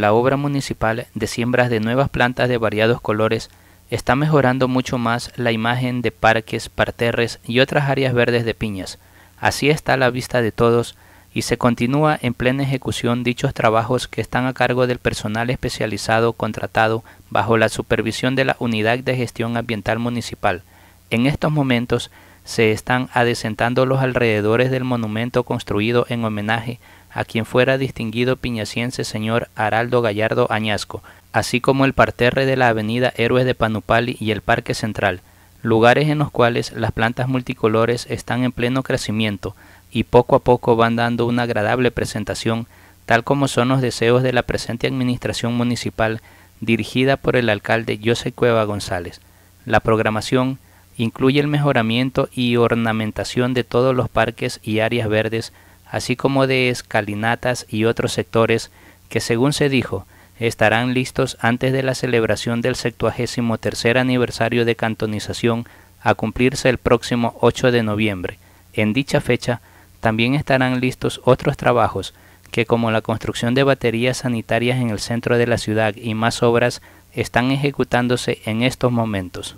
la obra municipal de siembras de nuevas plantas de variados colores está mejorando mucho más la imagen de parques, parterres y otras áreas verdes de piñas. Así está la vista de todos y se continúa en plena ejecución dichos trabajos que están a cargo del personal especializado contratado bajo la supervisión de la Unidad de Gestión Ambiental Municipal. En estos momentos se están adesentando los alrededores del monumento construido en homenaje a quien fuera distinguido piñaciense señor Araldo Gallardo Añasco, así como el parterre de la avenida Héroes de Panupali y el Parque Central, lugares en los cuales las plantas multicolores están en pleno crecimiento y poco a poco van dando una agradable presentación, tal como son los deseos de la presente administración municipal dirigida por el alcalde José Cueva González. La programación Incluye el mejoramiento y ornamentación de todos los parques y áreas verdes, así como de escalinatas y otros sectores que, según se dijo, estarán listos antes de la celebración del 73 aniversario de cantonización a cumplirse el próximo 8 de noviembre. En dicha fecha también estarán listos otros trabajos que como la construcción de baterías sanitarias en el centro de la ciudad y más obras están ejecutándose en estos momentos.